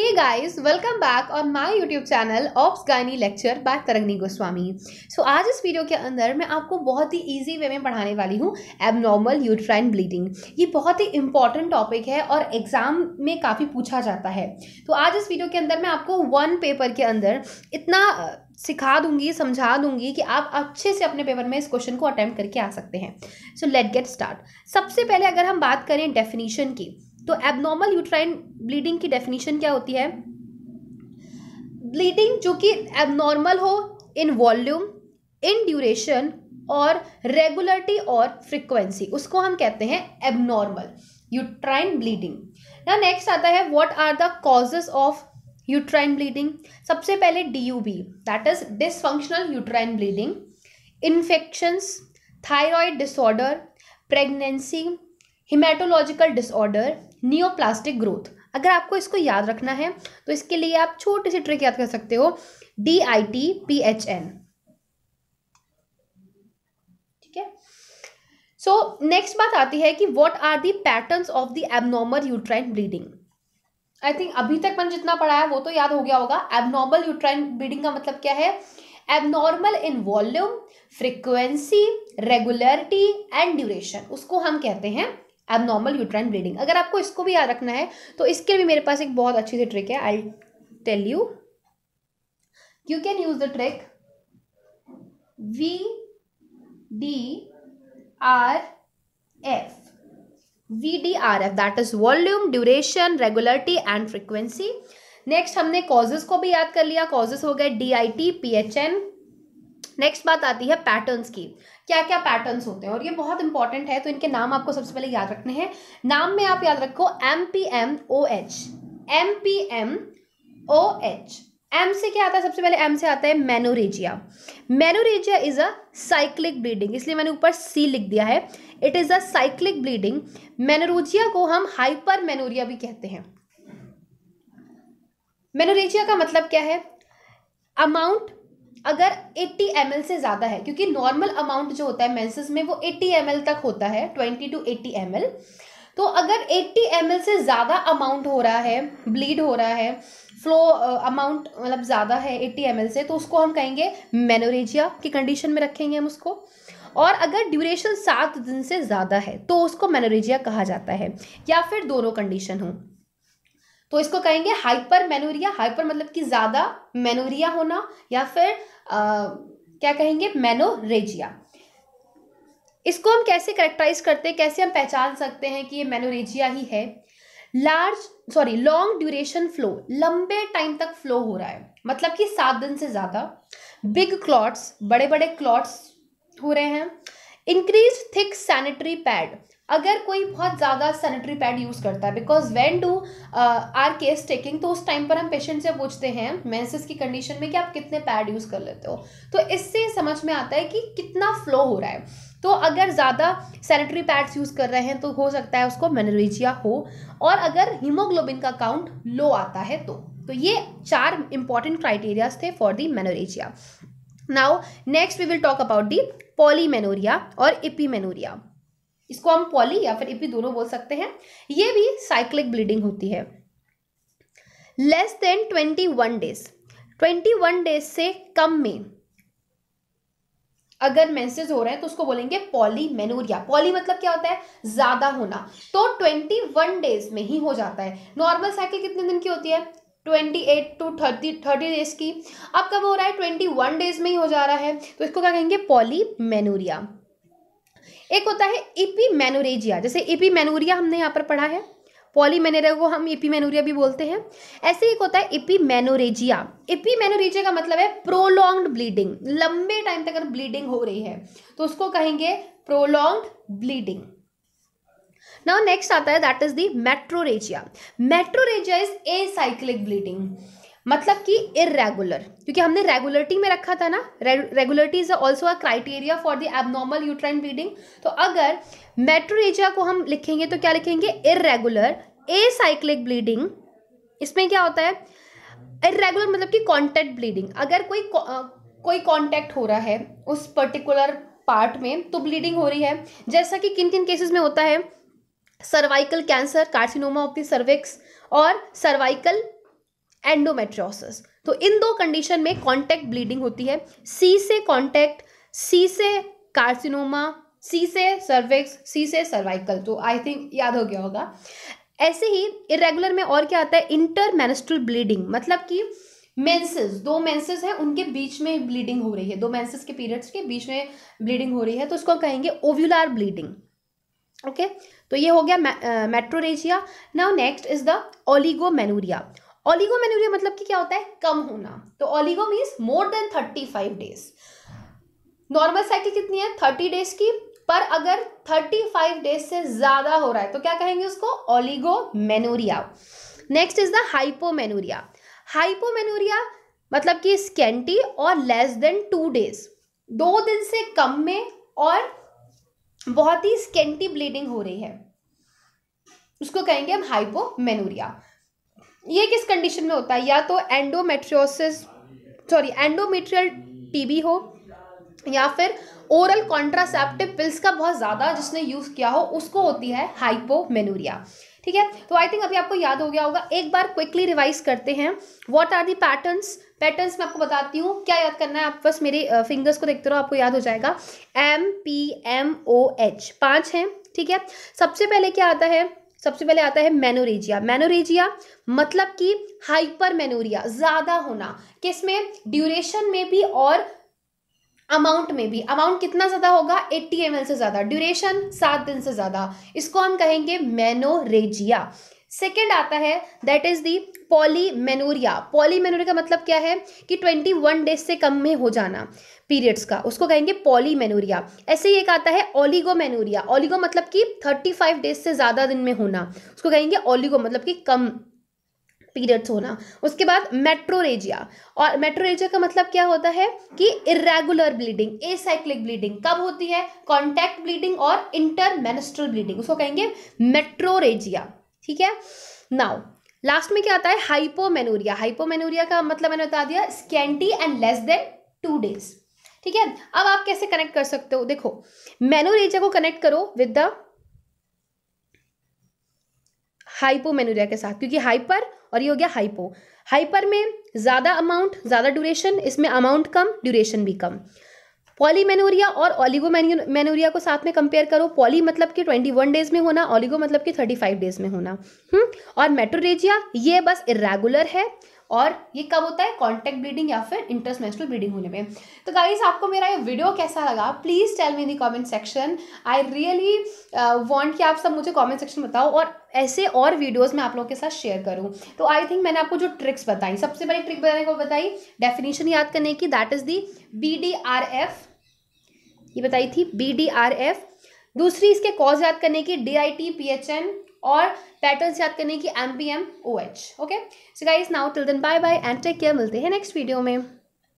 Hey guys welcome back on my YouTube channel obs gynae lecture by Tarangini Goswami so so, आज इस video के अंदर मैं आपको बहुत ही इजी वे में पढ़ाने वाली हूँ एबनॉर्मल यूट्राइन ब्लीडिंग ये बहुत ही इंपॉर्टेंट टॉपिक है और एग्जाम में काफ़ी पूछा जाता है तो आज इस वीडियो के अंदर मैं आपको वन पेपर के अंदर इतना सिखा दूंगी समझा दूंगी कि आप अच्छे से अपने पेपर में इस क्वेश्चन को अटैम्प्ट करके आ सकते हैं सो लेट गेट स्टार्ट सबसे पहले अगर हम बात करें डेफिनीशन की तो एबनॉर्मल यूट्राइन ब्लीडिंग की डेफिनेशन क्या होती है ब्लीडिंग जो कि एबनॉर्मल हो इन वॉल्यूम इन ड्यूरेशन और रेगुलरिटी और फ्रिक्वेंसी उसको हम कहते हैं एबनॉर्मल यूट्राइन ब्लीडिंग ना नेक्स्ट आता है what are the causes of uterine bleeding सबसे पहले D U B that is dysfunctional uterine bleeding infections thyroid disorder pregnancy haematological disorder neoplastic growth अगर आपको इसको याद रखना है तो इसके लिए आप छोटी सी ट्रिक याद कर सकते हो D I T P H N ठीक है सो नेक्स्ट बात आती है कि what are the patterns of the abnormal uterine bleeding I think अभी तक मैंने जितना पढ़ा है वो तो याद हो गया होगा एबनॉर्मल यूट्राइन ब्लीडिंग का मतलब क्या है abnormal in volume frequency regularity and duration उसको हम कहते हैं एबनॉर्मल यूट्राइन ब्लीडिंग अगर आपको इसको भी याद रखना है तो इसके लिए मेरे पास एक बहुत अच्छी सी ट्रिक है I tell you you can use the trick V D R F V D R F that is volume duration regularity and frequency next हमने कॉजेज को भी याद कर लिया कॉजेज हो गए D I T P H N next बात आती है पैटर्न्स की क्या क्या पैटर्न्स होते हैं और ये बहुत इंपॉर्टेंट है तो इनके नाम आपको सबसे पहले याद रखने हैं नाम में आप याद रखो M P M O H M P M O H M से क्या आता है सबसे पहले एम से आता है menorrhagia menorrhagia is a cyclic bleeding इसलिए मैंने ऊपर सी लिख दिया है it is a cyclic bleeding menorrhagia को हम हाइपर मेनोरिया भी कहते हैं मेनोरेजिया का मतलब क्या है अमाउंट अगर 80 एम से ज़्यादा है क्योंकि नॉर्मल अमाउंट जो होता है मेंसेस में वो 80 एम तक होता है 20 टू 80 एम तो अगर 80 एम से ज़्यादा अमाउंट हो रहा है ब्लीड हो रहा है फ्लो अमाउंट मतलब ज़्यादा है 80 एम से तो उसको हम कहेंगे मेनोरेजिया की कंडीशन में रखेंगे हम उसको और अगर ड्यूरेशन सात दिन से ज़्यादा है तो उसको मेनोरेजिया कहा जाता है या फिर दोनों कंडीशन हों तो इसको कहेंगे हाइपर मेनोरिया हाइपर मतलब कि ज़्यादा मेनोरिया होना या फिर आ, क्या कहेंगे मेनोरेजिया इसको हम कैसे करेक्टराइज करते हैं कैसे हम पहचान सकते हैं कि ये मेनोरेजिया ही है large sorry long duration flow लंबे टाइम तक फ्लो हो रहा है मतलब कि सात दिन से ज़्यादा बिग क्लॉट्स बड़े बड़े क्लॉट्स हो रहे हैं इंक्रीज थिक सैनिटरी पैड अगर कोई बहुत ज़्यादा सैनिटरी पैड यूज़ करता है because when do are case taking तो उस टाइम पर हम पेशेंट से पूछते हैं मैंसेस की कंडीशन में कि आप कितने पैड यूज़ कर लेते हो तो इससे समझ में आता है कि कितना फ्लो हो रहा है तो अगर ज़्यादा सैनिटरी पैड्स यूज़ कर रहे हैं तो हो सकता है उसको मेनरेजिया हो और अगर हीमोग्लोबिन का काउंट लो आता है तो तो ये चार इंपॉर्टेंट क्राइटेरियाज थे for the menorrhagia now next we will talk about the polymenorrhoea और इपीमेनोरिया इसको हम पॉली या फिर इपी दोनों बोल सकते हैं ये भी साइक्लिक ब्लीडिंग होती है less than twenty one days twenty one days से कम में अगर मैसेज हो रहे हैं तो उसको बोलेंगे पॉली मेनोरिया पॉली मतलब क्या होता है ज्यादा होना तो ट्वेंटी वन डेज में ही हो जाता है नॉर्मल साइकिल कितने दिन की होती है twenty eight to thirty thirty days की अब कब हो रहा है ट्वेंटी वन डेज में ही हो जा रहा है तो इसको क्या कहेंगे पॉली मेनोरिया एक होता है इपी मैनोरेजिया जैसे इपी मैनोरिया हमने यहाँ पर पढ़ा है पॉली मैनेरिया को हम इपी मैनोरिया भी बोलते हैं ऐसे एक होता है इपी मैनोरेजिया इपी मैनोरेजिया का मतलब है प्रोलॉन्ग्ड ब्लीडिंग लंबे टाइम तक अगर ब्लीडिंग हो रही है तो उसको कहेंगे प्रोलॉन्ग्ड ब्लीडिंग नाउ नेक्स्ट आता है that is the metrorrhagia metrorrhagia is a cyclic bleeding मतलब कि इरेगुलर क्योंकि हमने रेगुलरिटी में रखा था ना regularity is also a criteria for the abnormal uterine bleeding तो अगर मेट्रोरेजिया को हम लिखेंगे तो क्या लिखेंगे इरेगुलर ए साइक्लिक ब्लीडिंग इसमें क्या होता है इरेगुलर मतलब कि कॉन्टेक्ट ब्लीडिंग अगर कोई कोई कॉन्टैक्ट हो रहा है उस पर्टिकुलर पार्ट में तो ब्लीडिंग हो रही है जैसा कि किन किन केसेस में होता है cervical cancer carcinoma of the cervix और सर्वाइकल एंडोमेट्रोसिस तो इन दो कंडीशन में कॉन्टैक्ट ब्लीडिंग होती है सी से कॉन्टैक्ट सी से कार्सिनोमा सी से सर्विक्स सी से सर्वाइकल तो आई थिंक याद हो गया होगा ऐसे ही इरेगुलर में और क्या आता है इंटर मेनस्ट्रल ब्लीडिंग मतलब कि मेंसेस दो मेंसेस हैं उनके बीच में ब्लीडिंग हो रही है दो मेंसेस के पीरियड्स के बीच में ब्लीडिंग हो रही है तो उसको कहेंगे ओव्यूलर ब्लीडिंग ओके तो ये हो गया metrorrhagia now next is the oligomenorrhoea oligomenorrhoea मतलब कि क्या होता है कम होना तो oligo means more than thirty five days normal cycle कितनी है थर्टी डेज की पर अगर थर्टी फाइव डेज से ज्यादा हो रहा है तो क्या कहेंगे उसको menorrhoea next is the hypomenorrhoea hypomenorrhoea मतलब कि स्केंटी और लेस देन टू डेज दो दिन से कम में और बहुत ही स्केंटी ब्लीडिंग हो रही है उसको कहेंगे हम हाइपोमेनूरिया ये किस कंडीशन में होता है या तो एंडोमेट्रियोसिस सॉरी एंडोमेट्रियल टीबी हो या फिर ओरल कॉन्ट्रासेप्टिव पिल्स का बहुत ज़्यादा जिसने यूज़ किया हो उसको होती है हाइपोमेनूरिया ठीक है तो आई थिंक अभी आपको याद हो गया होगा एक बार क्विकली रिवाइज करते हैं what are the patterns patterns मैं आपको बताती हूँ क्या याद करना है आप बस मेरे फिंगर्स को देखते रहो आपको याद हो जाएगा M P M O H पाँच हैं ठीक है सबसे पहले क्या आता है सबसे पहले आता है मेनोरेजिया मेनोरेजिया मतलब कि हाइपर मेनोरिया ज़्यादा होना किसमें ड्यूरेशन में भी और अमाउंट में भी अमाउंट कितना ज़्यादा होगा 80 एम से ज़्यादा ड्यूरेशन सात दिन से ज़्यादा इसको हम कहेंगे मेनोरेजिया सेकेंड आता है that is the polymenorrhoea polymenorrhoea का मतलब क्या है कि ट्वेंटी वन डेज से कम में हो जाना पीरियड्स का उसको कहेंगे पॉलीमेनोरिया ऐसे ही एक आता है ओलिगोमेनोरिया ओलिगो मतलब कि थर्टी फाइव डेज से ज़्यादा दिन में होना उसको कहेंगे ओलिगो मतलब कि कम पीरियड्स होना उसके बाद मेट्रोरेजिया और मेट्रोरेजिया का मतलब क्या होता है कि इरेगुलर ब्लीडिंग एसाइक्लिक ब्लीडिंग कब होती है कॉन्टैक्ट ब्लीडिंग और इंटरमेनिस्ट्रल ब्लीडिंग उसको कहेंगे मेट्रोरेजिया ठीक है नाउ लास्ट में क्या आता है हाइपोमेनोरिया हाइपोमेनोरिया का मतलब मैंने बता दिया scanty and less than two days ठीक है अब आप कैसे कनेक्ट कर सकते हो देखो मेनोरेजा को कनेक्ट करो विद द हाइपोमेनोरिया के साथ क्योंकि हाइपर और ये हो गया हाइपो हाइपर में ज़्यादा अमाउंट ज़्यादा ड्यूरेशन इसमें अमाउंट कम ड्यूरेशन भी कम पॉलीमेनोरिया और ओलिगोमेनोरिया को साथ में कंपेयर करो पॉली मतलब कि 21 डेज में होना ओलिगो मतलब कि 35 डेज में होना हुँ? हम्म? और मेट्रोरेजिया ये बस इरेगुलर है और ये कब होता है कॉन्टैक्ट ब्लीडिंग या फिर इंटरनेशनल ब्लीडिंग होने में तो गाइज आपको मेरा ये वीडियो कैसा लगा please tell me in the comment section I really want कि आप सब मुझे कमेंट सेक्शन बताओ और ऐसे और वीडियोस मैं आप लोगों के साथ शेयर करूं तो आई थिंक मैंने आपको जो ट्रिक्स बताई सबसे बड़ी ट्रिक बताने को बताई डेफिनेशन याद करने की that is the B D R F ये बताई थी बी डी आर एफ दूसरी इसके कॉज याद करने की D I T P H N और पैटर्न याद करने की M P M O H okay so guys now till then bye bye and take care मिलते हैं नेक्स्ट वीडियो में